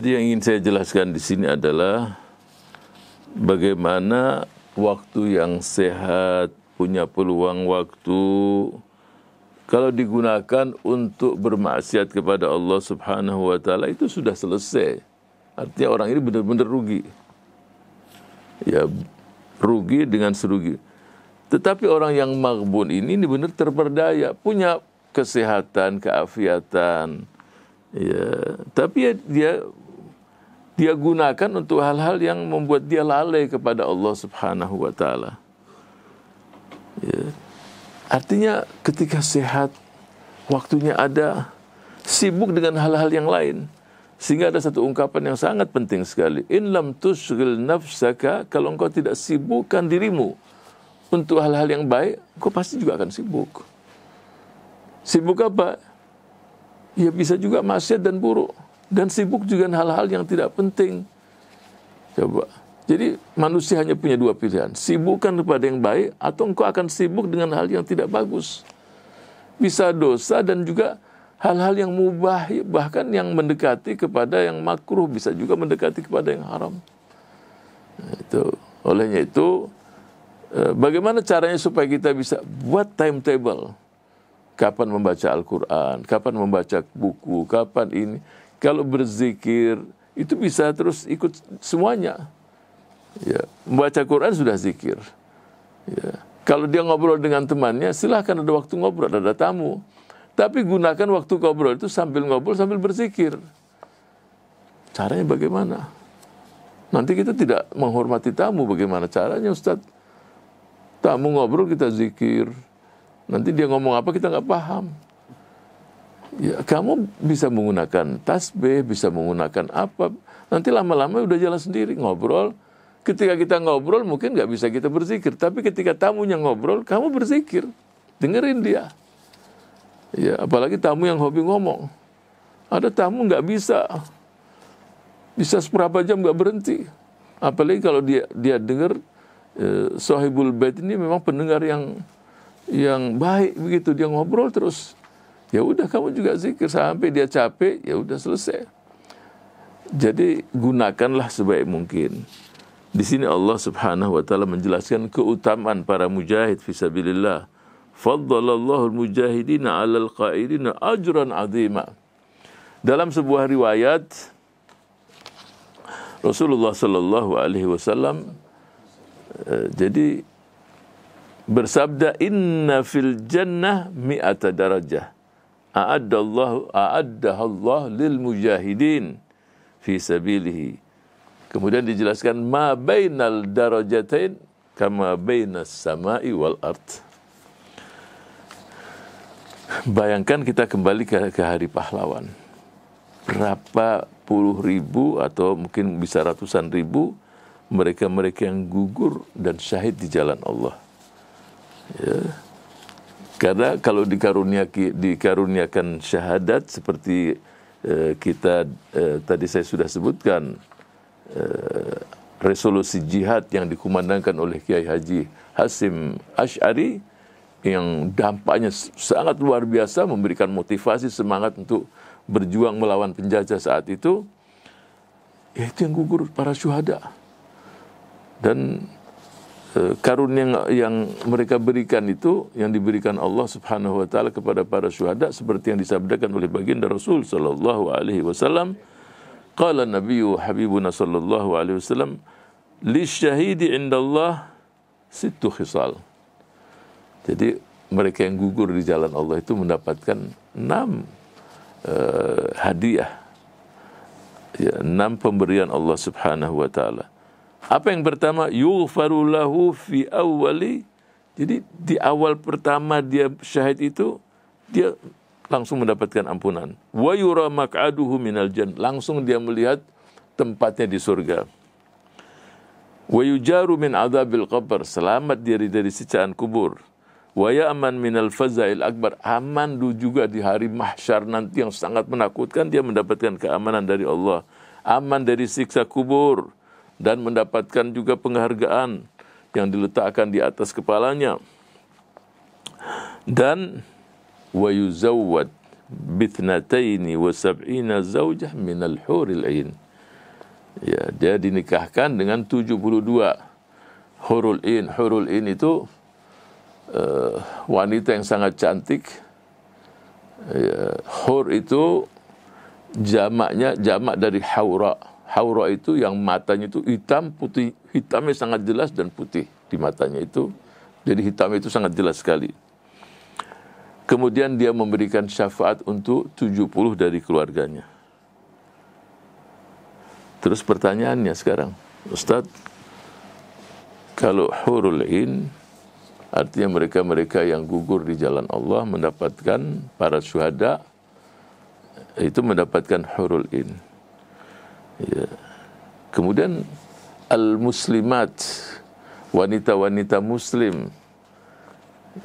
Jadi yang ingin saya jelaskan di sini adalah bagaimana waktu yang sehat punya peluang waktu kalau digunakan untuk bermaksiat kepada Allah Subhanahu wa taala itu sudah selesai. Artinya orang ini benar-benar rugi. Ya rugi dengan serugi. Tetapi orang yang magbun ini ini benar terperdaya, punya kesehatan, keafiatan. Ya, tapi ya, dia dia gunakan untuk hal-hal yang membuat dia lalai kepada Allah Subhanahu wa taala. Ya. Artinya ketika sehat, waktunya ada, sibuk dengan hal-hal yang lain. Sehingga ada satu ungkapan yang sangat penting sekali. In lam tushril nafsaka, kalau engkau tidak sibukkan dirimu untuk hal-hal yang baik, engkau pasti juga akan sibuk. Sibuk apa? Ya bisa juga maksiat dan buruk dan sibuk juga hal-hal yang tidak penting. Coba. Jadi manusia hanya punya dua pilihan, sibukkan kepada yang baik atau engkau akan sibuk dengan hal yang tidak bagus. Bisa dosa dan juga hal-hal yang mubah bahkan yang mendekati kepada yang makruh bisa juga mendekati kepada yang haram. Nah, itu olehnya itu eh, bagaimana caranya supaya kita bisa buat timetable kapan membaca Al-Quran, kapan membaca buku, kapan ini kalau berzikir itu bisa terus ikut semuanya. Ya, membaca Quran sudah zikir. Ya. Kalau dia ngobrol dengan temannya, silahkan ada waktu ngobrol, ada tamu. Tapi gunakan waktu ngobrol itu sambil ngobrol, sambil berzikir. Caranya bagaimana? Nanti kita tidak menghormati tamu, bagaimana caranya Ustadz? Tamu ngobrol kita zikir. Nanti dia ngomong apa kita nggak paham. Ya, kamu bisa menggunakan tasbih, bisa menggunakan apa. Nanti lama-lama udah jalan sendiri, ngobrol. Ketika kita ngobrol mungkin nggak bisa kita berzikir. Tapi ketika tamunya ngobrol, kamu berzikir. Dengerin dia. Ya, apalagi tamu yang hobi ngomong. Ada tamu nggak bisa. Bisa seberapa jam nggak berhenti. Apalagi kalau dia dia dengar eh, sahibul bait ini memang pendengar yang yang baik begitu dia ngobrol terus ya udah kamu juga zikir sampai dia capek, ya udah selesai. Jadi gunakanlah sebaik mungkin. Di sini Allah Subhanahu wa taala menjelaskan keutamaan para mujahid fisabilillah. Faddalallahu al-mujahidina 'alal qa'idina ajran 'azima. Dalam sebuah riwayat Rasulullah sallallahu alaihi wasallam eh, jadi bersabda inna fil jannah mi'ata darajah a'addallahu a'addahallahu lil mujahidin fi sabilihi. Kemudian dijelaskan ma bainal darajatain kama bainas sama'i wal ard. Bayangkan kita kembali ke, ke hari pahlawan. Berapa puluh ribu atau mungkin bisa ratusan ribu mereka-mereka yang gugur dan syahid di jalan Allah. Ya. Karena kalau dikarunia, dikaruniakan syahadat seperti eh, kita eh, tadi saya sudah sebutkan eh, resolusi jihad yang dikumandangkan oleh Kiai Haji Hasim Ash'ari yang dampaknya sangat luar biasa memberikan motivasi semangat untuk berjuang melawan penjajah saat itu ya itu yang gugur para syuhada dan Eh, karunia yang, yang mereka berikan itu yang diberikan Allah Subhanahu wa taala kepada para syuhada seperti yang disabdakan oleh baginda Rasul sallallahu alaihi wasallam qala nabiyyu habibuna sallallahu alaihi wasallam lisyahidi indallah sittu khisal jadi mereka yang gugur di jalan Allah itu mendapatkan enam uh, hadiah ya, enam pemberian Allah Subhanahu wa taala apa yang pertama? Yughfaru lahu fi awali Jadi di awal pertama dia syahid itu dia langsung mendapatkan ampunan. Wa yura min minal jan. Langsung dia melihat tempatnya di surga. Wa yujaru min adabil qabr. Selamat diri dari sicaan kubur. Wa min minal fazail akbar. Aman juga di hari mahsyar nanti yang sangat menakutkan dia mendapatkan keamanan dari Allah. Aman dari siksa kubur dan mendapatkan juga penghargaan yang diletakkan di atas kepalanya. Dan wa bithnataini wasabina sab'ina zawjah minal huril ain. Ya, dia dinikahkan dengan 72 hurul ain Hurul ain itu uh, wanita yang sangat cantik. Ya, hur itu jamaknya jamak dari haura Haura itu yang matanya itu hitam putih, hitamnya sangat jelas dan putih di matanya itu. Jadi hitamnya itu sangat jelas sekali. Kemudian dia memberikan syafaat untuk 70 dari keluarganya. Terus pertanyaannya sekarang, Ustadz, kalau hurul in artinya mereka-mereka yang gugur di jalan Allah mendapatkan para syuhada itu mendapatkan hurul in. Ya. Kemudian al-muslimat, wanita-wanita muslim.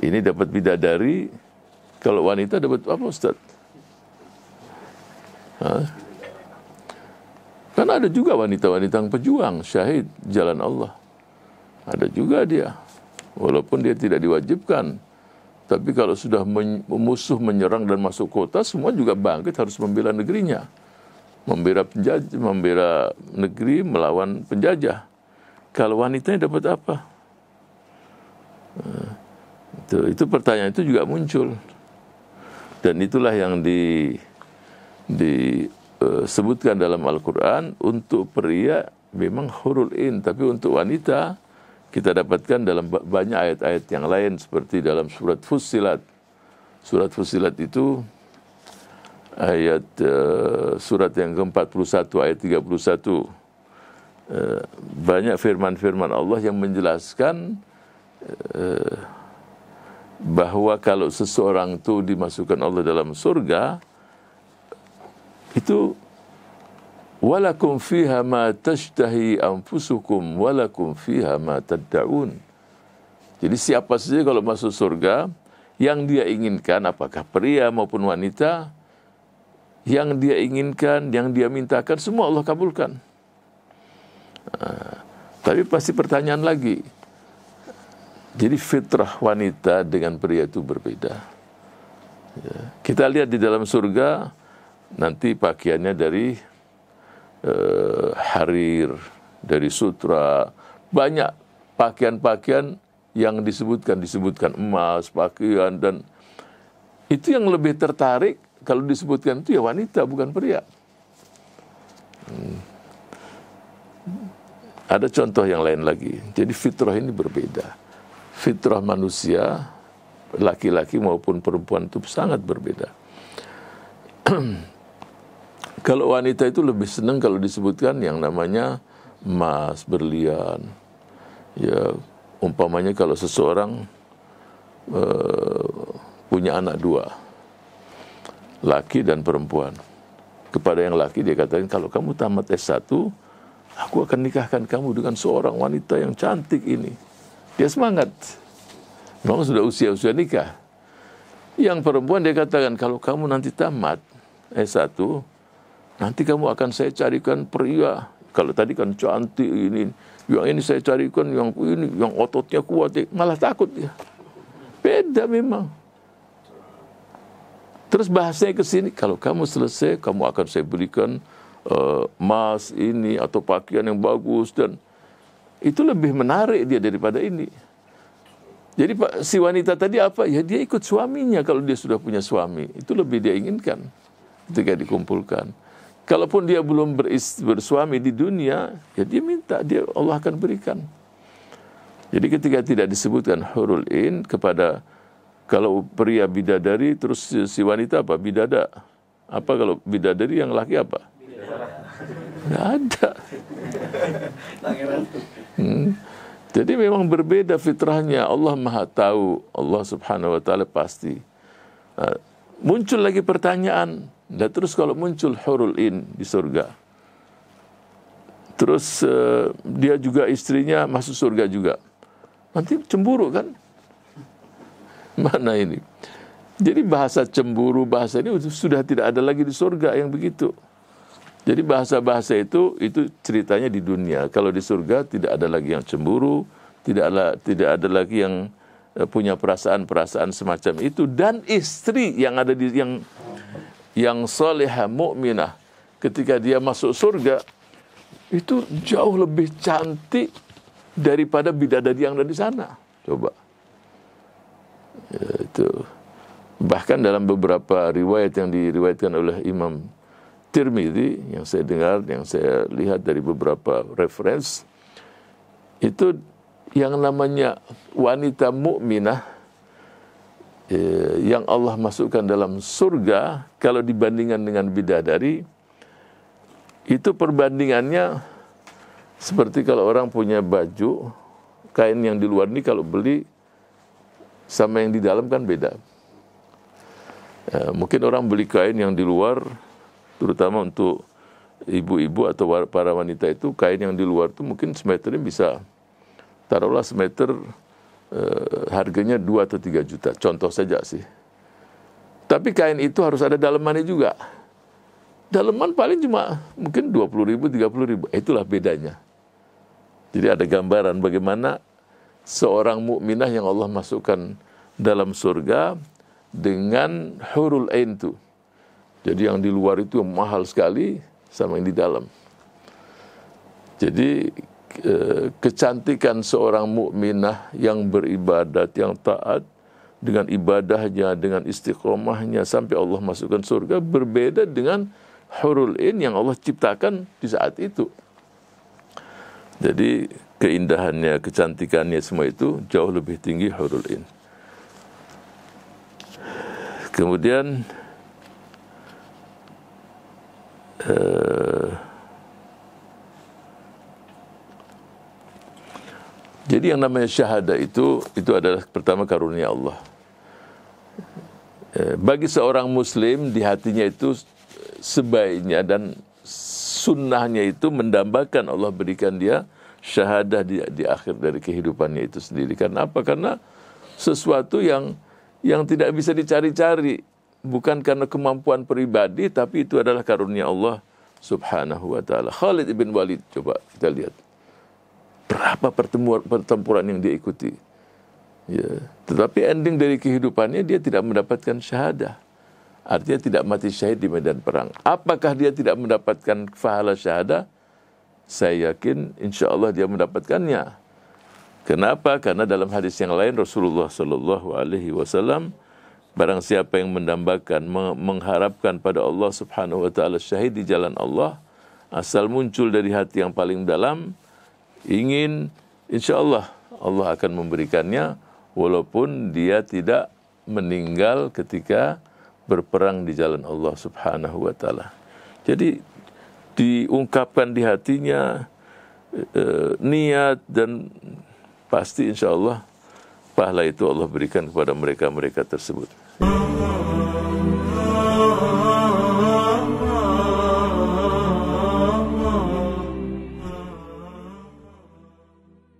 Ini dapat bidadari, kalau wanita dapat apa Ustaz? Kan ada juga wanita-wanita yang pejuang, syahid, jalan Allah. Ada juga dia. Walaupun dia tidak diwajibkan. Tapi kalau sudah men musuh menyerang dan masuk kota, semua juga bangkit harus membela negerinya membela penjajah, membela negeri melawan penjajah. Kalau wanitanya dapat apa? Eh, itu, itu pertanyaan itu juga muncul. Dan itulah yang di disebutkan eh, dalam Al-Quran untuk pria memang hurul in, tapi untuk wanita kita dapatkan dalam banyak ayat-ayat yang lain seperti dalam surat Fusilat. Surat Fusilat itu ayat uh, surat yang ke-41 ayat 31 uh, eh, banyak firman-firman Allah yang menjelaskan uh, bahwa kalau seseorang itu dimasukkan Allah dalam surga itu walakum fiha ma tashtahi anfusukum walakum fiha ma tad'un jadi siapa saja kalau masuk surga yang dia inginkan apakah pria maupun wanita yang dia inginkan, yang dia mintakan, semua Allah kabulkan. Nah, tapi pasti pertanyaan lagi. Jadi fitrah wanita dengan pria itu berbeda. Ya. Kita lihat di dalam surga nanti pakaiannya dari eh, harir, dari sutra, banyak pakaian-pakaian yang disebutkan disebutkan emas, pakaian dan itu yang lebih tertarik kalau disebutkan itu ya wanita bukan pria. Hmm. Ada contoh yang lain lagi. Jadi fitrah ini berbeda. Fitrah manusia laki-laki maupun perempuan itu sangat berbeda. kalau wanita itu lebih senang kalau disebutkan yang namanya emas, berlian. Ya, umpamanya kalau seseorang uh, punya anak dua, laki dan perempuan. Kepada yang laki dia katakan, kalau kamu tamat S1, aku akan nikahkan kamu dengan seorang wanita yang cantik ini. Dia semangat. Memang sudah usia-usia nikah. Yang perempuan dia katakan, kalau kamu nanti tamat S1, nanti kamu akan saya carikan pria. Kalau tadi kan cantik ini, yang ini saya carikan, yang ini, yang ototnya kuat. Malah takut dia. Beda memang. Terus bahasnya ke sini, kalau kamu selesai, kamu akan saya berikan uh, eh, emas ini atau pakaian yang bagus dan itu lebih menarik dia daripada ini. Jadi pak si wanita tadi apa? Ya dia ikut suaminya kalau dia sudah punya suami. Itu lebih dia inginkan ketika dikumpulkan. Kalaupun dia belum beris, bersuami di dunia, ya dia minta, dia Allah akan berikan. Jadi ketika tidak disebutkan hurul in kepada kalau pria bidadari, terus si wanita apa? Bidada. Apa kalau bidadari yang laki apa? Nggak ada. Hmm. Jadi memang berbeda fitrahnya. Allah maha tahu. Allah subhanahu wa ta'ala pasti. Nah, muncul lagi pertanyaan. Dan nah, terus kalau muncul hurul in di surga. Terus uh, dia juga istrinya masuk surga juga. Nanti cemburu kan? Mana ini? Jadi bahasa cemburu, bahasa ini sudah tidak ada lagi di surga yang begitu. Jadi bahasa-bahasa itu itu ceritanya di dunia. Kalau di surga tidak ada lagi yang cemburu, tidak ada tidak ada lagi yang eh, punya perasaan-perasaan semacam itu dan istri yang ada di yang yang solehah mukminah ketika dia masuk surga itu jauh lebih cantik daripada bidadari yang ada di sana. Coba. Ya, itu bahkan dalam beberapa riwayat yang diriwayatkan oleh Imam Tirmidzi yang saya dengar, yang saya lihat dari beberapa reference itu yang namanya wanita mukminah eh, yang Allah masukkan dalam surga kalau dibandingkan dengan bidadari itu perbandingannya seperti kalau orang punya baju kain yang di luar ini kalau beli sama yang di dalam kan beda. Ya, mungkin orang beli kain yang di luar, terutama untuk ibu-ibu atau para wanita itu kain yang di luar tuh mungkin semeternya bisa taruhlah semeter eh, harganya 2 atau 3 juta. Contoh saja sih. Tapi kain itu harus ada dalemannya juga. Daleman paling cuma mungkin 20 ribu, 30 ribu. Itulah bedanya. Jadi ada gambaran bagaimana seorang mukminah yang Allah masukkan dalam surga dengan hurul ain itu. Jadi yang di luar itu mahal sekali sama yang di dalam. Jadi eh, kecantikan seorang mukminah yang beribadat, yang taat dengan ibadahnya, dengan istiqomahnya sampai Allah masukkan surga berbeda dengan hurul ain yang Allah ciptakan di saat itu. Jadi keindahannya, kecantikannya semua itu jauh lebih tinggi hurul in. Kemudian uh, jadi yang namanya syahada itu itu adalah pertama karunia Allah. Eh, bagi seorang muslim di hatinya itu sebaiknya dan sunnahnya itu mendambakan Allah berikan dia syahadah di, di akhir dari kehidupannya itu sendiri. Karena apa? Karena sesuatu yang yang tidak bisa dicari-cari bukan karena kemampuan pribadi tapi itu adalah karunia Allah Subhanahu wa taala. Khalid bin Walid coba kita lihat. Berapa pertemuan pertempuran yang dia ikuti. Ya, tetapi ending dari kehidupannya dia tidak mendapatkan syahadah. Artinya tidak mati syahid di medan perang. Apakah dia tidak mendapatkan pahala syahadah? saya yakin insya Allah dia mendapatkannya. Kenapa? Karena dalam hadis yang lain Rasulullah Shallallahu Alaihi Wasallam barang siapa yang mendambakan mengharapkan pada Allah Subhanahu Wa Taala syahid di jalan Allah asal muncul dari hati yang paling dalam ingin insya Allah Allah akan memberikannya walaupun dia tidak meninggal ketika berperang di jalan Allah Subhanahu wa taala. Jadi diungkapkan di hatinya eh, niat dan pasti insya Allah pahala itu Allah berikan kepada mereka-mereka tersebut.